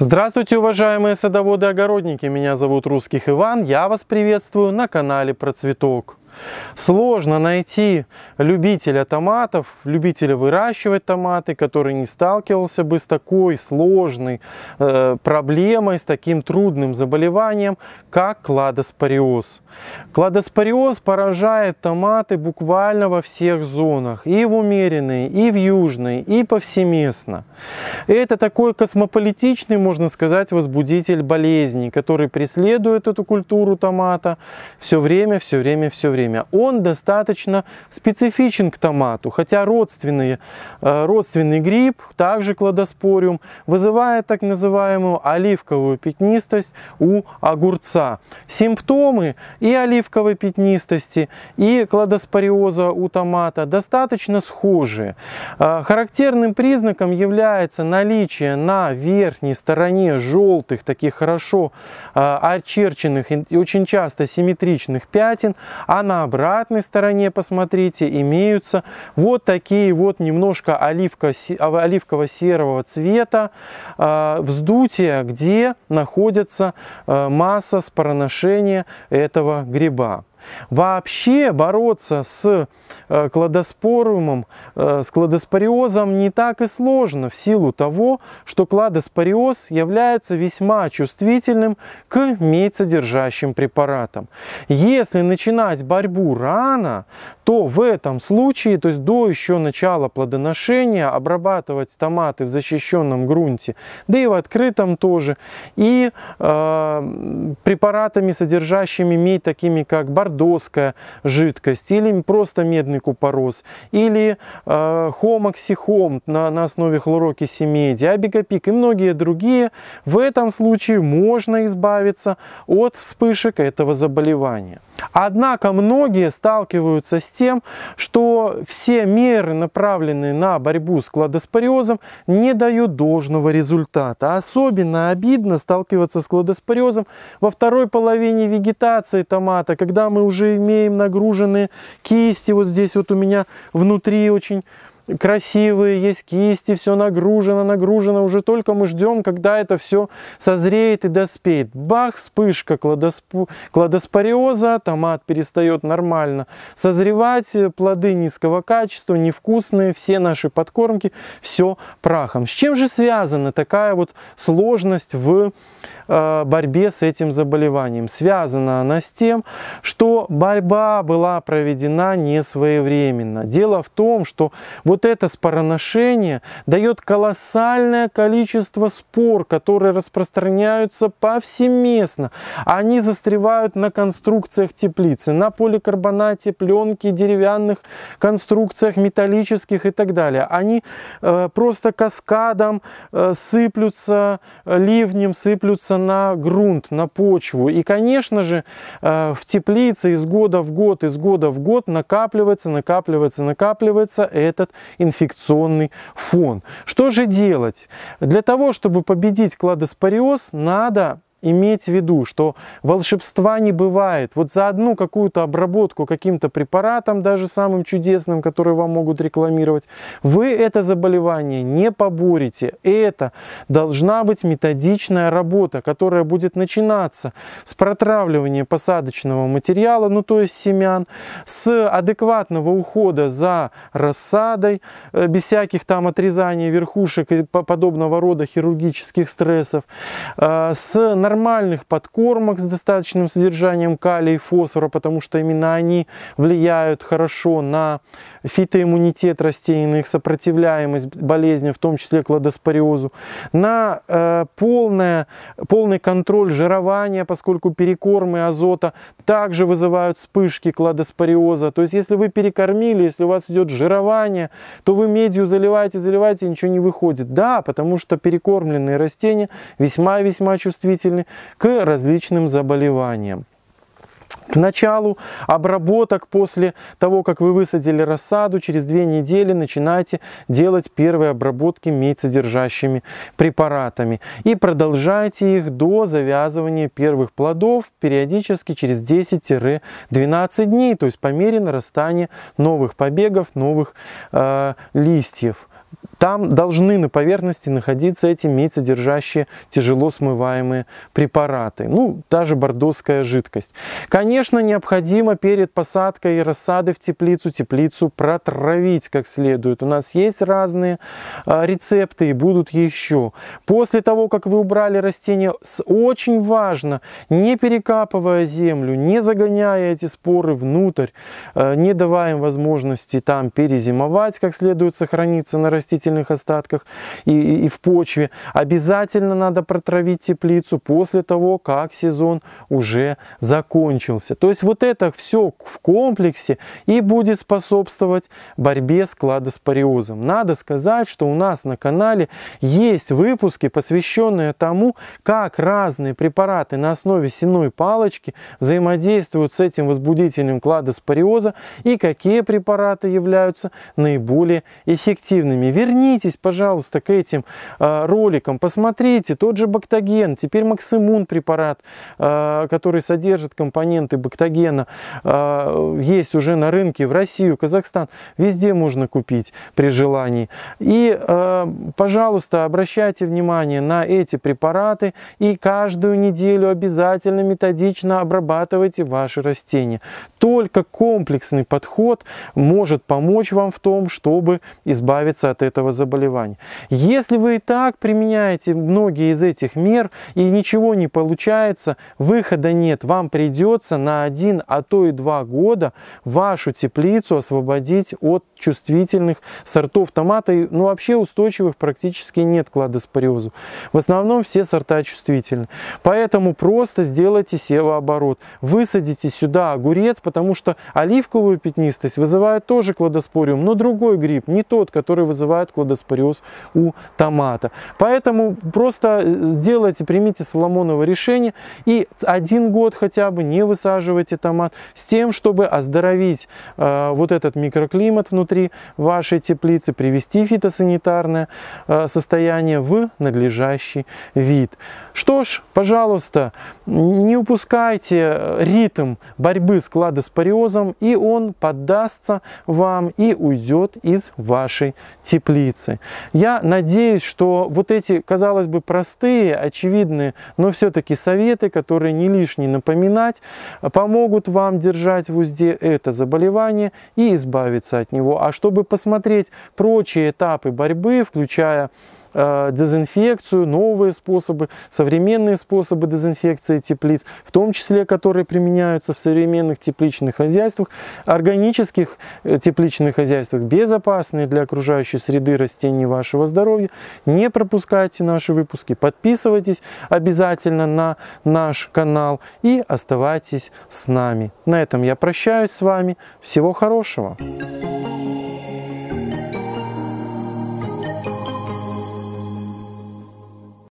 Здравствуйте, уважаемые садоводы-огородники! Меня зовут Русских Иван, я вас приветствую на канале Процветок. Сложно найти любителя томатов, любителя выращивать томаты, который не сталкивался бы с такой сложной э, проблемой, с таким трудным заболеванием, как кладоспориоз. Кладоспориоз поражает томаты буквально во всех зонах, и в умеренной, и в южной, и повсеместно. Это такой космополитичный, можно сказать, возбудитель болезней, который преследует эту культуру томата все время, все время, все время время, он достаточно специфичен к томату, хотя родственный э, родственный гриб, также кладоспориум, вызывает так называемую оливковую пятнистость у огурца. Симптомы и оливковой пятнистости, и кладоспориоза у томата достаточно схожи. Э, характерным признаком является наличие на верхней стороне желтых, таких хорошо э, очерченных и очень часто симметричных пятен, а на на обратной стороне, посмотрите, имеются вот такие вот немножко оливково-серого цвета а, вздутия, где находится а, масса спороношения этого гриба. Вообще бороться с э, кладоспорумом, э, с кладоспориозом не так и сложно в силу того, что кладоспориоз является весьма чувствительным к медь-содержащим препаратам. Если начинать борьбу рано, то в этом случае, то есть до еще начала плодоношения, обрабатывать томаты в защищенном грунте, да и в открытом тоже, и э, препаратами, содержащими медь, такими как барбарин, мордоска жидкость, или просто медный купорос, или э, хомоксихом на, на основе меди, абигопик и многие другие, в этом случае можно избавиться от вспышек этого заболевания. Однако многие сталкиваются с тем, что все меры, направленные на борьбу с кладоспориозом, не дают должного результата. Особенно обидно сталкиваться с кладоспориозом во второй половине вегетации томата, когда мы уже имеем нагруженные кисти. Вот здесь вот у меня внутри очень красивые, есть кисти, все нагружено, нагружено. Уже только мы ждем, когда это все созреет и доспеет. Бах, вспышка кладоспо... кладоспориоза, томат перестает нормально созревать, плоды низкого качества, невкусные, все наши подкормки, все прахом. С чем же связана такая вот сложность в э, борьбе с этим заболеванием? Связана она с тем, что борьба была проведена не своевременно. Дело в том, что вот вот это спороношение дает колоссальное количество спор, которые распространяются повсеместно. Они застревают на конструкциях теплицы, на поликарбонате, пленке, деревянных конструкциях, металлических и так далее. Они э, просто каскадом э, сыплются, э, ливнем сыплются на грунт, на почву. И, конечно же, э, в теплице из года в год, из года в год накапливается, накапливается, накапливается этот инфекционный фон. Что же делать? Для того, чтобы победить кладоспориоз, надо иметь в виду, что волшебства не бывает. Вот за одну какую-то обработку каким-то препаратом, даже самым чудесным, который вам могут рекламировать, вы это заболевание не поборете. Это должна быть методичная работа, которая будет начинаться с протравливания посадочного материала, ну то есть семян, с адекватного ухода за рассадой, э, без всяких там отрезаний верхушек и подобного рода хирургических стрессов, э, с нормальных подкормок с достаточным содержанием калия и фосфора, потому что именно они влияют хорошо на фитоиммунитет растений, на их сопротивляемость болезням, в том числе кладоспориозу, на э, полное, полный контроль жирования, поскольку перекормы азота также вызывают вспышки кладоспориоза. То есть, если вы перекормили, если у вас идет жирование, то вы медью заливаете, заливаете, ничего не выходит. Да, потому что перекормленные растения весьма весьма чувствительны чувствительны к различным заболеваниям. К началу обработок после того, как вы высадили рассаду, через две недели начинайте делать первые обработки медь препаратами и продолжайте их до завязывания первых плодов периодически через 10-12 дней, то есть по мере нарастания новых побегов, новых э, листьев там должны на поверхности находиться эти медь тяжело смываемые препараты, ну, та же бордоская жидкость. Конечно, необходимо перед посадкой и рассадой в теплицу теплицу протравить как следует. У нас есть разные а, рецепты и будут еще. После того, как вы убрали растение, очень важно, не перекапывая землю, не загоняя эти споры внутрь, а, не давая им возможности там перезимовать как следует, сохраниться на растительном растительных остатках и, и, и в почве. Обязательно надо протравить теплицу после того, как сезон уже закончился. То есть вот это все в комплексе и будет способствовать борьбе с кладоспориозом. Надо сказать, что у нас на канале есть выпуски, посвященные тому, как разные препараты на основе сеной палочки взаимодействуют с этим возбудителем кладоспориоза и какие препараты являются наиболее эффективными. Вернее, вернитесь, пожалуйста, к этим а, роликам, посмотрите, тот же бактоген, теперь Максимун препарат, а, который содержит компоненты бактогена, а, есть уже на рынке в Россию, Казахстан, везде можно купить при желании. И, пожалуйста, обращайте внимание на эти препараты и каждую неделю обязательно методично обрабатывайте ваши растения. Только комплексный подход может помочь вам в том, чтобы избавиться от этого этого заболевания. Если вы и так применяете многие из этих мер и ничего не получается, выхода нет, вам придется на один, а то и два года вашу теплицу освободить от чувствительных сортов томата, ну вообще устойчивых практически нет к ладоспориозу. В основном все сорта чувствительны. Поэтому просто сделайте севооборот. Высадите сюда огурец, потому что оливковую пятнистость вызывает тоже кладоспориум, но другой гриб, не тот, который вызывает кладоспориоз у томата. Поэтому просто э, сделайте, примите соломоново решение и один год хотя бы не высаживайте томат с тем, чтобы оздоровить э, вот этот микроклимат внутри внутри вашей теплицы, привести фитосанитарное э, состояние в надлежащий вид. Что ж, пожалуйста, не упускайте э, ритм борьбы с кладоспориозом, и он поддастся вам и уйдет из вашей теплицы. Я надеюсь, что вот эти, казалось бы, простые, очевидные, но все-таки советы, которые не лишне напоминать, помогут вам держать в узде это заболевание и избавиться от него а чтобы посмотреть прочие этапы борьбы, включая Э, дезинфекцию, новые способы, современные способы дезинфекции теплиц, в том числе, которые применяются в современных тепличных хозяйствах, органических э, тепличных хозяйствах, безопасные для окружающей среды растений вашего здоровья. Не пропускайте наши выпуски, подписывайтесь обязательно на наш канал и оставайтесь с нами. На этом я прощаюсь с вами. Всего хорошего! Thank you.